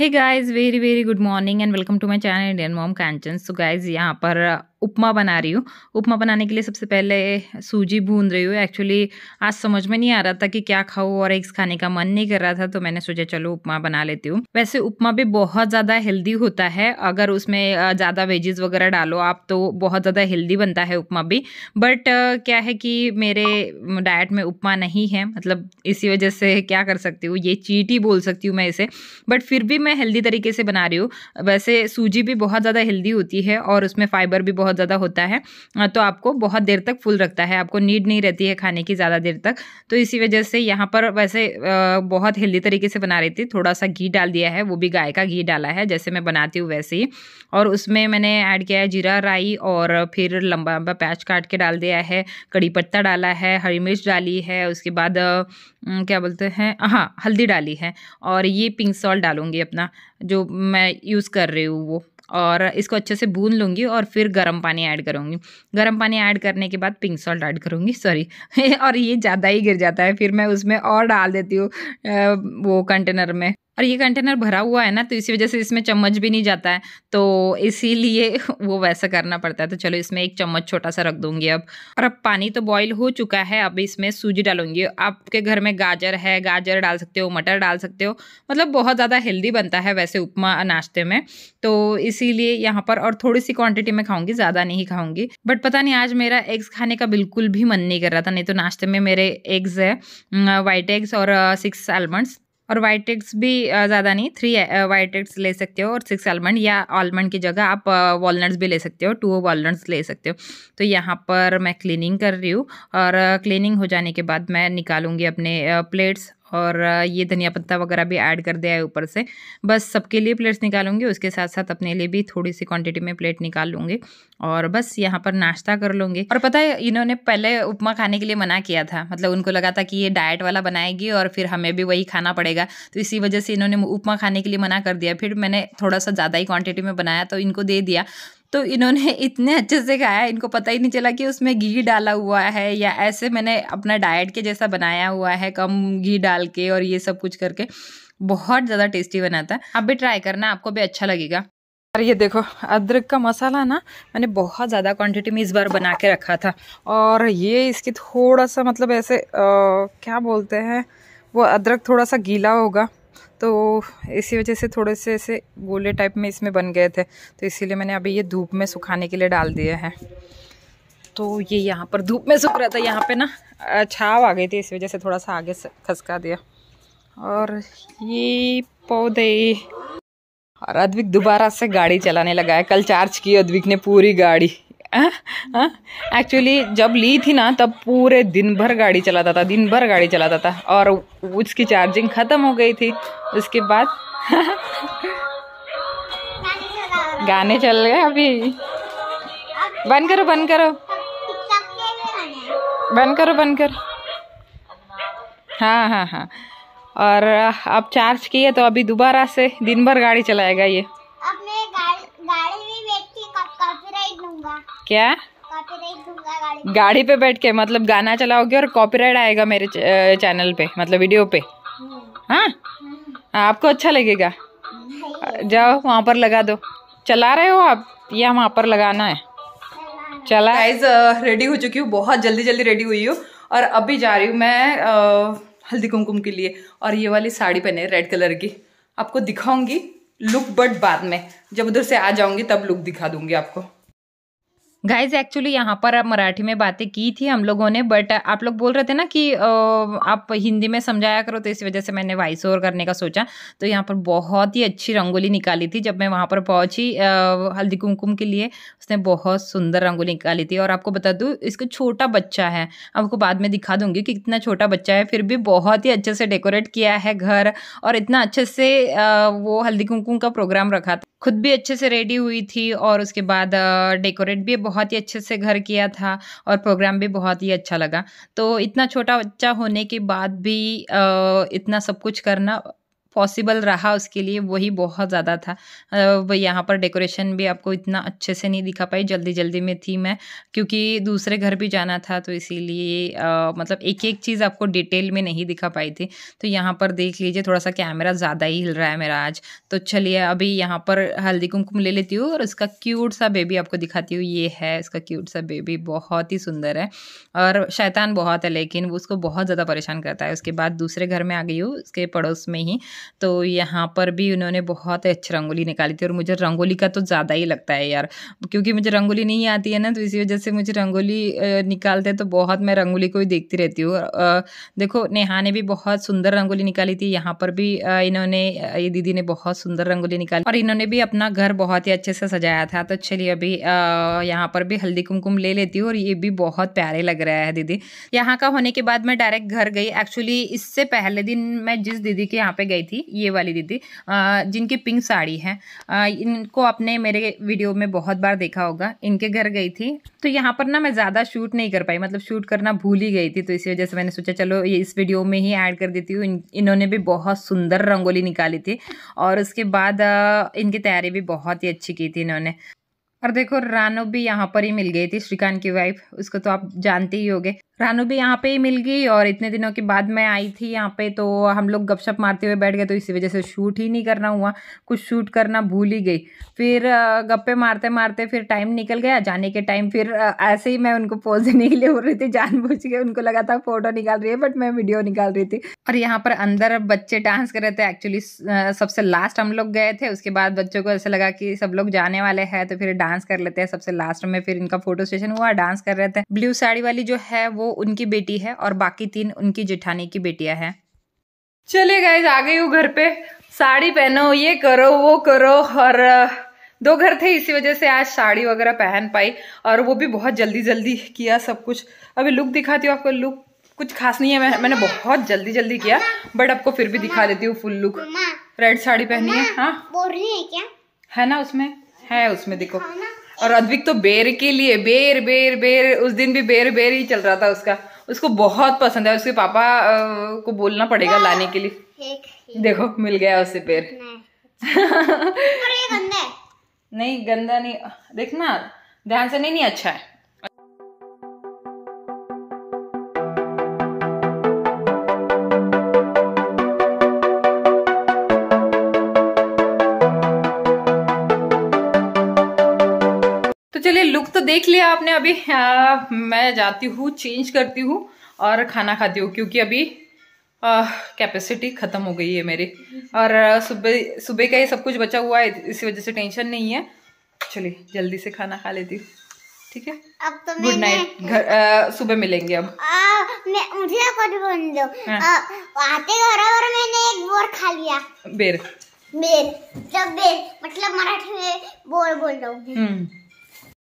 Hey guys very very good morning and welcome to my channel Indian mom Kanchan so guys यहाँ पर उपमा बना रही हूँ उपमा बनाने के लिए सबसे पहले सूजी भून रही हूँ एक्चुअली आज समझ में नहीं आ रहा था कि क्या खाऊँ और एग्स खाने का मन नहीं कर रहा था तो मैंने सोचा चलो उपमा बना लेती हूँ वैसे उपमा भी बहुत ज़्यादा हेल्दी होता है अगर उसमें ज़्यादा वेजेस वगैरह डालो आप तो बहुत ज़्यादा हेल्दी बनता है उपमा भी बट क्या है कि मेरे डाइट में उपमा नहीं है मतलब इसी वजह से क्या कर सकती हूँ ये चीट ही बोल सकती हूँ मैं इसे बट फिर भी मैं हेल्दी तरीके से बना रही हूँ वैसे सूजी भी बहुत ज़्यादा हेल्दी होती है और उसमें फाइबर भी बहुत बहुत ज़्यादा होता है तो आपको बहुत देर तक फुल रखता है आपको नीड नहीं रहती है खाने की ज़्यादा देर तक तो इसी वजह से यहाँ पर वैसे बहुत हेल्दी तरीके से बना रही थी थोड़ा सा घी डाल दिया है वो भी गाय का घी डाला है जैसे मैं बनाती हूँ वैसे ही और उसमें मैंने ऐड किया है जीरा राई और फिर लंबा लंबा पैच काट के डाल दिया है कड़ी पत्ता डाला है हरी मिर्च डाली है उसके बाद क्या बोलते हैं हाँ हल्दी डाली है और ये पिंक सॉल्ट डालूंगी अपना जो मैं यूज़ कर रही हूँ वो और इसको अच्छे से भून लूँगी और फिर गर्म पानी ऐड करूँगी गर्म पानी ऐड करने के बाद पिंक सॉल्ट ऐड करूँगी सॉरी और ये ज़्यादा ही गिर जाता है फिर मैं उसमें और डाल देती हूँ वो कंटेनर में और ये कंटेनर भरा हुआ है ना तो इसी वजह से इसमें चम्मच भी नहीं जाता है तो इसीलिए वो वैसा करना पड़ता है तो चलो इसमें एक चम्मच छोटा सा रख दूंगी अब और अब पानी तो बॉईल हो चुका है अब इसमें सूजी डालूंगी आपके घर में गाजर है गाजर डाल सकते हो मटर डाल सकते हो मतलब बहुत ज़्यादा हेल्दी बनता है वैसे उपमा नाश्ते में तो इसीलिए यहाँ पर और थोड़ी सी क्वान्टिटी में खाऊंगी ज़्यादा नहीं खाऊंगी बट पता नहीं आज मेरा एग्स खाने का बिल्कुल भी मन नहीं कर रहा था नहीं तो नाश्ते में मेरे एग्स है वाइट एग्स और सिक्स आलमंड्स और वाइट एग्स भी ज़्यादा नहीं थ्री वाइट एग्स ले सकते हो और सिक्स आलमंड या आलमंड की जगह आप वॉलनट्स भी ले सकते हो टू वॉलनट्स ले सकते हो तो यहाँ पर मैं क्लीनिंग कर रही हूँ और क्लीनिंग हो जाने के बाद मैं निकालूंगी अपने प्लेट्स और ये धनिया पत्ता वगैरह भी ऐड कर दिया है ऊपर से बस सबके लिए प्लेट्स निकालूंगी उसके साथ साथ अपने लिए भी थोड़ी सी क्वांटिटी में प्लेट निकाल लूँगी और बस यहाँ पर नाश्ता कर लूँगी और पता है इन्होंने पहले उपमा खाने के लिए मना किया था मतलब उनको लगा था कि ये डाइट वाला बनाएगी और फिर हमें भी वही खाना पड़ेगा तो इसी वजह से इन्होंने उपमा खाने के लिए मना कर दिया फिर मैंने थोड़ा सा ज़्यादा ही क्वान्टिटी में बनाया तो इनको दे दिया तो इन्होंने इतने अच्छे से खाया इनको पता ही नहीं चला कि उसमें घी डाला हुआ है या ऐसे मैंने अपना डाइट के जैसा बनाया हुआ है कम घी डाल के और ये सब कुछ करके बहुत ज़्यादा टेस्टी बना था आप भी ट्राई करना आपको भी अच्छा लगेगा और ये देखो अदरक का मसाला ना मैंने बहुत ज़्यादा क्वांटिटी में इस बार बना के रखा था और ये इसकी थोड़ा सा मतलब ऐसे आ, क्या बोलते हैं वो अदरक थोड़ा सा गीला होगा तो इसी वजह से थोड़े से ऐसे गोले टाइप में इसमें बन गए थे तो इसीलिए मैंने अभी ये धूप में सुखाने के लिए डाल दिए हैं तो ये यहाँ पर धूप में सूख रहा था यहाँ पे ना छाव आ गई थी इस वजह से थोड़ा सा आगे खसका दिया और ये पौधे और अद्विक दोबारा से गाड़ी चलाने लगा है कल चार्ज की अद्विक ने पूरी गाड़ी एक्चुअली हाँ? हाँ? जब ली थी ना तब पूरे दिन भर गाड़ी चलाता था दिन भर गाड़ी चलाता था और उसकी चार्जिंग ख़त्म हो गई थी उसके बाद गाने चल गए अभी बंद करो बंद करो बंद करो बंद करो हाँ हाँ हाँ और अब चार्ज किए तो अभी दोबारा से दिन भर गाड़ी चलाएगा ये क्या गाड़ी पे बैठ के मतलब गाना चलाओगे और कॉपीराइट आएगा मेरे चैनल पे मतलब वीडियो पे हाँ आपको अच्छा लगेगा जाओ वहाँ पर लगा दो चला रहे हो आप ये वहाँ पर लगाना है चला गाइस रेडी हो चुकी हूँ बहुत जल्दी जल्दी रेडी हुई हूँ और अभी जा रही हूँ मैं हल्दी कुमकुम के लिए और ये वाली साड़ी पहने रेड कलर की आपको दिखाऊंगी लुक बट बाद में जब उधर से आ जाऊंगी तब लुक दिखा दूंगी आपको गाइज एक्चुअली यहाँ पर आप मराठी में बातें की थी हम लोगों ने बट आप लोग बोल रहे थे ना कि आप हिंदी में समझाया करो तो इसी वजह से मैंने वॉइस ओवर करने का सोचा तो यहाँ पर बहुत ही अच्छी रंगोली निकाली थी जब मैं वहाँ पर पहुँची हल्दी कुमकुम के लिए उसने बहुत सुंदर रंगोली निकाली थी और आपको बता दूँ इसका छोटा बच्चा है आपको बाद में दिखा दूँगी कि इतना छोटा बच्चा है फिर भी बहुत ही अच्छे से डेकोरेट किया है घर और इतना अच्छे से वो हल्दी कुमकुम का प्रोग्राम रखा था खुद भी अच्छे से रेडी हुई थी और उसके बाद डेकोरेट भी बहुत बहुत ही अच्छे से घर किया था और प्रोग्राम भी बहुत ही अच्छा लगा तो इतना छोटा बच्चा होने के बाद भी इतना सब कुछ करना पॉसिबल रहा उसके लिए वही बहुत ज़्यादा था वह यहाँ पर डेकोरेशन भी आपको इतना अच्छे से नहीं दिखा पाई जल्दी जल्दी में थी मैं क्योंकि दूसरे घर भी जाना था तो इसीलिए मतलब एक एक चीज़ आपको डिटेल में नहीं दिखा पाई थी तो यहाँ पर देख लीजिए थोड़ा सा कैमरा ज़्यादा ही हिल रहा है मेरा आज तो चलिए अभी यहाँ पर हल्दी कुमकुम ले लेती हूँ और उसका क्यूट सा बेबी आपको दिखाती हूँ ये है इसका क्यूट सा बेबी बहुत ही सुंदर है और शैतान बहुत है लेकिन वो उसको बहुत ज़्यादा परेशान करता है उसके बाद दूसरे घर में आ गई हूँ उसके पड़ोस में ही तो यहाँ पर भी उन्होंने बहुत अच्छी रंगोली निकाली थी और मुझे रंगोली का तो ज़्यादा ही लगता है यार क्योंकि मुझे रंगोली नहीं आती है ना तो इसी वजह से मुझे रंगोली निकालते हैं तो बहुत मैं रंगोली को ही देखती रहती हूँ देखो नेहा ने भी बहुत सुंदर रंगोली निकाली थी यहाँ पर भी इन्होंने ये दीदी ने बहुत सुंदर रंगोली निकाली और इन्होंने भी अपना घर बहुत ही अच्छे से सजाया था तो चलिए अभी यहाँ पर भी हल्दी कुमकुम ले लेती हूँ और ये भी बहुत प्यारे लग रहा है दीदी यहाँ का होने के बाद मैं डायरेक्ट घर गई एक्चुअली इससे पहले दिन मैं जिस दीदी के यहाँ पे गई थी ये वाली दीदी जिनकी पिंक साड़ी है इनको आपने मेरे वीडियो में बहुत बार देखा होगा इनके घर गई थी तो यहाँ पर ना मैं ज़्यादा शूट नहीं कर पाई मतलब शूट करना भूल ही गई थी तो इसी वजह से मैंने सोचा चलो ये इस वीडियो में ही ऐड कर देती हूँ इन्होंने भी बहुत सुंदर रंगोली निकाली थी और उसके बाद इनकी तैयारी भी बहुत ही अच्छी की थी इन्होंने और देखो रानो भी यहाँ पर ही मिल गई थी श्रीकांत की वाइफ उसको तो आप जानते ही होगे रानू भी यहाँ पे ही मिल गई और इतने दिनों के बाद मैं आई थी यहाँ पे तो हम लोग गपशप मारते हुए बैठ गए तो इसी वजह से शूट ही नहीं करना हुआ कुछ शूट करना भूल ही गई फिर गप्पे मारते मारते फिर टाइम निकल गया जाने के टाइम फिर ऐसे ही मैं उनको पोज देने के लिए बोल रही थी जानबूझ के उनको लगा था फोटो निकाल रही है बट मैं वीडियो निकाल रही थी और यहाँ पर अंदर बच्चे डांस कर रहे थे एक्चुअली सबसे लास्ट हम लोग गए थे उसके बाद बच्चों को ऐसा लगा कि सब लोग जाने वाले हैं तो फिर डांस कर लेते हैं सबसे लास्ट में फिर इनका फोटो सेशन हुआ डांस कर रहे थे ब्लू साड़ी वाली जो है वो वो उनकी बेटी है और बाकी तीन उनकी जिठानी की बेटियां हैं चलिए गाइज आ गई हूँ घर पे साड़ी पहनो ये करो वो करो और दो घर थे इसी वजह से आज साड़ी वगैरह पहन पाई और वो भी बहुत जल्दी जल्दी किया सब कुछ अभी लुक दिखाती हूँ आपको लुक कुछ खास नहीं है मैं मैंने बहुत जल्दी जल्दी किया बट आपको फिर भी दिखा देती हूँ फुल लुक रेड साड़ी पहनी है हाँ बोल रही है क्या है ना उसमें है उसमें देखो और अद्विक तो बेर के लिए बेर बेर बेर उस दिन भी बेर बेर ही चल रहा था उसका उसको बहुत पसंद है उसके पापा को बोलना पड़ेगा लाने के लिए देखो मिल गया उससे पेर अच्छा। नहीं गंदा नहीं देखना ध्यान से नहीं नहीं अच्छा है लुक तो देख लिया आपने अभी आ, मैं जाती हूँ चेंज करती हूँ और खाना खाती हूँ क्योंकि अभी कैपेसिटी ख़त्म हो गई है मेरी और सुबह सुबह का ये सब कुछ बचा हुआ है इसी वजह से टेंशन नहीं है चलिए जल्दी से खाना खा लेती हूँ ठीक है अब तो गुड नाइट घर सुबह मिलेंगे अब मैं मुझे हाँ। बेर जब बेर मतलब मराठी में बोल बोल रहा हूँ हम्म।